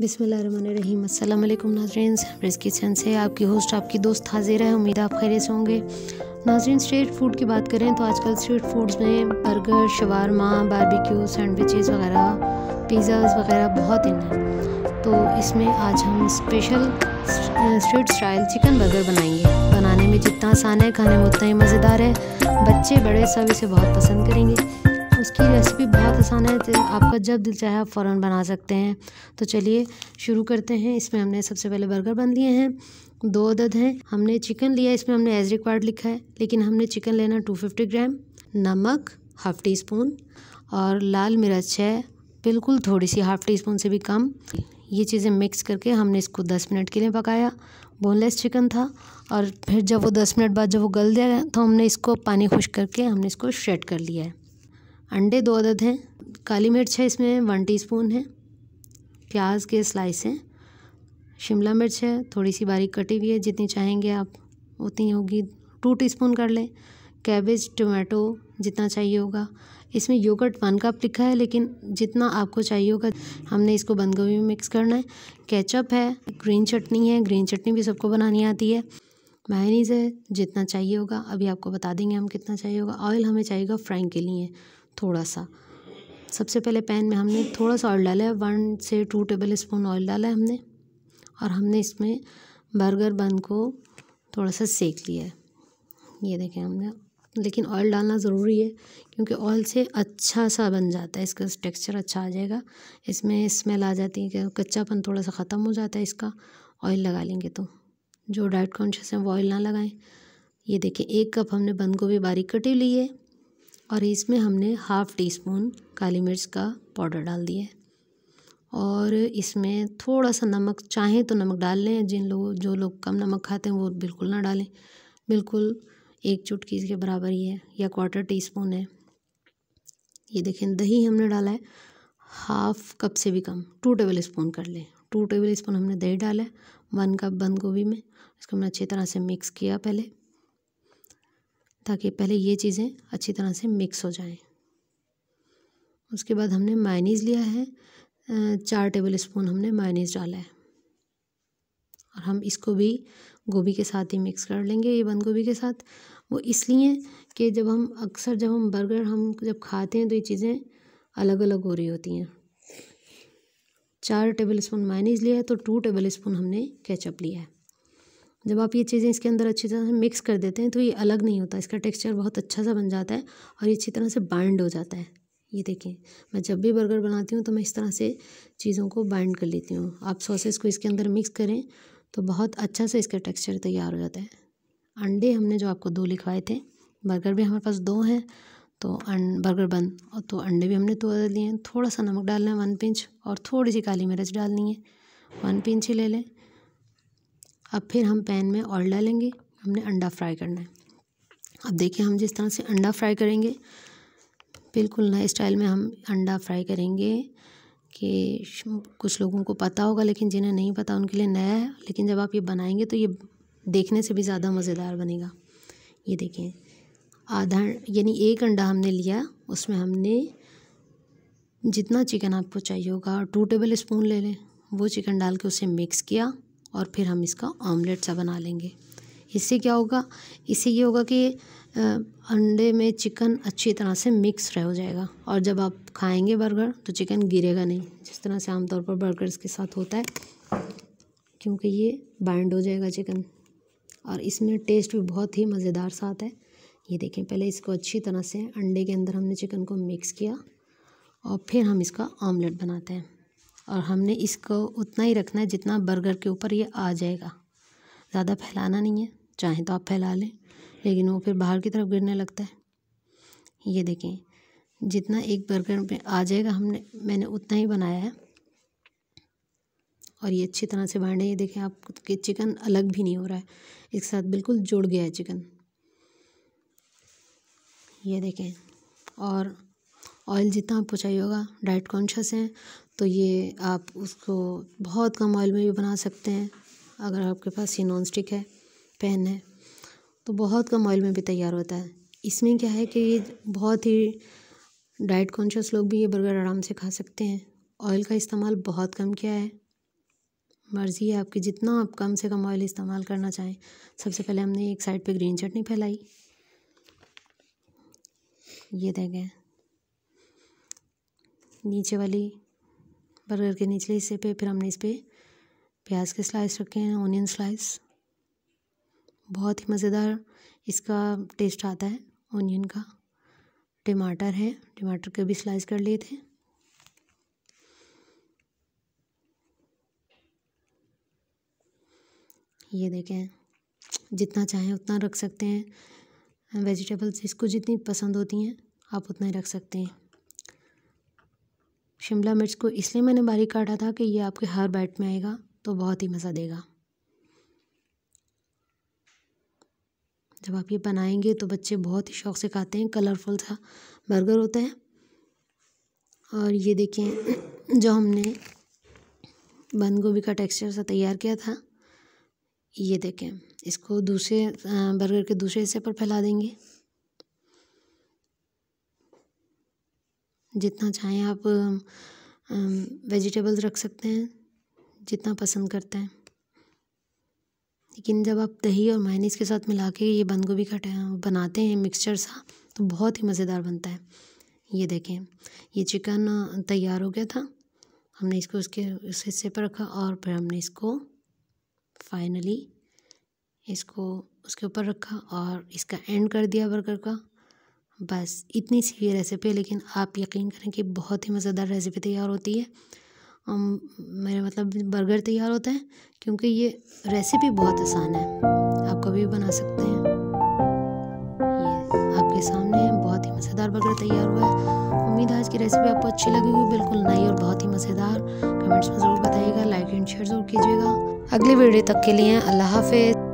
बिसमीम अल्लाम नाजरन press kitchen से आपकी होस्ट आपकी दोस्त हाजिर है उम्मीद आप खैर से होंगे नाजरन स्ट्रीट फूड की बात करें तो आजकल स्ट्रीट फूड्स में बर्गर शवारमा बारबेक्यू सैंडविचेस वगैरह पिज़्ज़ाज वगैरह बहुत इन हैं तो इसमें आज हम special street style chicken burger बनाएंगे बनाने में जितना आसान है खाने में उतना ही मज़ेदार है बच्चे बड़े सब इसे बहुत पसंद करेंगे उसकी रेसिपी बहुत आसान है तो आपका जब दिल चाहे आप फ़ौरन बना सकते हैं तो चलिए शुरू करते हैं इसमें हमने सबसे पहले बर्गर बन लिए हैं दो अदद हैं हमने चिकन लिया इसमें हमने एज रिक्वायर्ड लिखा है लेकिन हमने चिकन लेना टू फिफ्टी ग्राम नमक हाफ़ टी स्पून और लाल मिर्च है बिल्कुल थोड़ी सी हाफ़ टी स्पून से भी कम ये चीज़ें मिक्स करके हमने इसको दस मिनट के लिए पकाया बोनलेस चिकन था और फिर जब वो दस मिनट बाद जब वो गल गया तो हमने इसको पानी खुश करके हमने इसको शेड कर लिया है अंडे दो अदद हैं काली मिर्च है इसमें वन टीस्पून है प्याज के स्लाइस हैं शिमला मिर्च है थोड़ी सी बारीक कटी हुई है जितनी चाहेंगे आप उतनी होगी टू टीस्पून कर लें कैबेज टोमेटो जितना चाहिए होगा इसमें योगर्ट वन कप लिखा है लेकिन जितना आपको चाहिए होगा हमने इसको बंद गोभी में मिक्स करना है केचप है ग्रीन चटनी है ग्रीन चटनी भी सबको बनानी आती है मैनीज है जितना चाहिए होगा अभी आपको बता देंगे हम कितना चाहिए होगा ऑयल हमें चाहिएगा फ्राइंग के लिए थोड़ा सा सबसे पहले पैन में हमने थोड़ा सा ऑयल डाला है वन से टू टेबल स्पून ऑयल डाला है हमने और हमने इसमें बर्गर बन को थोड़ा सा सेक लिया है ये देखें हमने लेकिन ऑयल डालना ज़रूरी है क्योंकि ऑयल से अच्छा सा बन जाता है इसका टेक्सचर अच्छा आ जाएगा इसमें स्मेल आ जाती है कच्चापन थोड़ा सा ख़त्म हो जाता है इसका ऑयल लगा लेंगे तो जो डाइट कॉन्शियस हैं वो ऑयल ना लगाएं ये देखें एक कप हमने बंद गोभी बारीक कटी ली है और इसमें हमने हाफ़ टी स्पून काली मिर्च का पाउडर डाल दिया है और इसमें थोड़ा सा नमक चाहें तो नमक डाल लें जिन लोगों जो लोग कम नमक खाते हैं वो बिल्कुल ना डालें बिल्कुल एक चुटकी के बराबर ही है या क्वार्टर टी स्पून है ये देखें दही हमने डाला है हाफ कप से भी कम टू टेबल स्पून कर लें टू टेबल स्पून हमने दही डाला है वन कप बंद गोभी में इसको हमने अच्छी तरह से मिक्स किया पहले ताकि पहले ये चीज़ें अच्छी तरह से मिक्स हो जाएं उसके बाद हमने मायनीज़ लिया है चार टेबल स्पून हमने मायनीज़ डाला है और हम इसको भी गोभी के साथ ही मिक्स कर लेंगे ये बंद गोभी के साथ वो इसलिए कि जब हम अक्सर जब हम बर्गर हम जब खाते हैं तो ये चीज़ें अलग अलग हो रही होती हैं चार टेबल स्पून मायनीज लिया है तो टू टेबल स्पून हमने केचप लिया है जब आप ये चीज़ें इसके अंदर अच्छी तरह से मिक्स कर देते हैं तो ये अलग नहीं होता इसका टेक्सचर बहुत अच्छा सा बन जाता है और ये अच्छी तरह से बाइंड हो जाता है ये देखिए मैं जब भी बर्गर बनाती हूँ तो मैं इस तरह से चीज़ों को बाइंड कर लेती हूँ आप सॉसेस को इसके अंदर मिक्स करें तो बहुत अच्छा से इसका टेक्स्चर तैयार हो जाता है अंडे हमने जो आपको दो लिखवाए थे बर्गर भी हमारे पास दो हैं तो बर्गर अं, बन और तो अंडे भी हमने दो लिए हैं थोड़ा सा नमक डालना है वन पिंच और थोड़ी सी काली मिर्च डालनी है वन पिंच ही ले लें अब फिर हम पैन में ऑयल डालेंगे हमने अंडा फ्राई करना है अब देखिए हम जिस तरह से अंडा फ्राई करेंगे बिल्कुल नए स्टाइल में हम अंडा फ्राई करेंगे कि कुछ लोगों को पता होगा लेकिन जिन्हें नहीं पता उनके लिए नया है लेकिन जब आप ये बनाएंगे तो ये देखने से भी ज़्यादा मज़ेदार बनेगा ये देखें आधा यानी एक अंडा हमने लिया उसमें हमने जितना चिकन आपको चाहिए होगा टू टेबल स्पून ले लें वो चिकन डाल के उसे मिक्स किया और फिर हम इसका ऑमलेट सा बना लेंगे इससे क्या होगा इससे ये होगा कि अंडे में चिकन अच्छी तरह से मिक्स रह हो जाएगा और जब आप खाएंगे बर्गर तो चिकन गिरेगा नहीं जिस तरह से आमतौर पर बर्गर्स के साथ होता है क्योंकि ये बाइंड हो जाएगा चिकन और इसमें टेस्ट भी बहुत ही मज़ेदार सा आता है ये देखें पहले इसको अच्छी तरह से अंडे के अंदर हमने चिकन को मिक्स किया और फिर हम इसका ऑमलेट बनाते हैं और हमने इसको उतना ही रखना है जितना बर्गर के ऊपर ये आ जाएगा ज़्यादा फैलाना नहीं है चाहे तो आप फैला लें लेकिन वो फिर बाहर की तरफ गिरने लगता है ये देखें जितना एक बर्गर में आ जाएगा हमने मैंने उतना ही बनाया है और ये अच्छी तरह से बांटे ये देखें आप कि चिकन अलग भी नहीं हो रहा है एक साथ बिल्कुल जुड़ गया है चिकन ये देखें और ऑयल जितना आपको चाहिए होगा डाइट कॉन्शियस हैं तो ये आप उसको बहुत कम ऑयल में भी बना सकते हैं अगर आपके पास ये नॉन स्टिक है पैन है तो बहुत कम ऑयल में भी तैयार होता है इसमें क्या है कि ये बहुत ही डाइट कॉन्शियस लोग भी ये बर्गर आराम से खा सकते हैं ऑयल का इस्तेमाल बहुत कम किया है मर्ज़ी है आपकी जितना आप कम से कम ऑयल इस्तेमाल करना चाहें सबसे पहले हमने एक साइड पे ग्रीन चटनी फैलाई ये देखें नीचे वाली बर्गर के निचले हिस्से पे फिर हमने इस पर प्याज के स्लाइस रखे हैं ऑनियन स्लाइस बहुत ही मज़ेदार इसका टेस्ट आता है ऑनियन का टमाटर है टमाटर के भी स्लाइस कर लिए थे ये देखें जितना चाहें उतना रख सकते हैं वेजिटेबल्स इसको जितनी पसंद होती हैं आप उतना ही रख सकते हैं शिमला मिर्च को इसलिए मैंने बारीक काटा था कि ये आपके हर बैट में आएगा तो बहुत ही मज़ा देगा जब आप ये बनाएंगे तो बच्चे बहुत ही शौक से खाते हैं कलरफुल सा बर्गर होता है और ये देखें जो हमने बंद गोभी का टेक्सचर सा तैयार किया था ये देखें इसको दूसरे बर्गर के दूसरे हिस्से पर फैला देंगे जितना चाहें आप वेजिटेबल्स रख सकते हैं जितना पसंद करते हैं लेकिन जब आप दही और मायनीज़ के साथ मिला के ये बंद गोभी का बनाते हैं मिक्सचर सा तो बहुत ही मज़ेदार बनता है ये देखें ये चिकन तैयार हो गया था हमने इसको उसके उस हिस्से पर रखा और फिर हमने इसको फाइनली इसको उसके ऊपर रखा और इसका एंड कर दिया बर्गर का बस इतनी सी ये रेसिपी है लेकिन आप यकीन करें कि बहुत ही मज़ेदार रेसिपी तैयार होती है मेरा मतलब बर्गर तैयार होता है क्योंकि ये रेसिपी बहुत आसान है आप कभी भी बना सकते हैं ये आपके सामने बहुत ही मज़ेदार बर्गर तैयार हुआ है उम्मीद है आज की रेसिपी आपको अच्छी लगी हुई बिल्कुल नई और बहुत ही मज़ेदार कमेंट्स में ज़रूर बताइएगा लाइक एंड शेयर ज़रूर कीजिएगा अगली वीडियो तक के लिए अल्लाह हाफिज़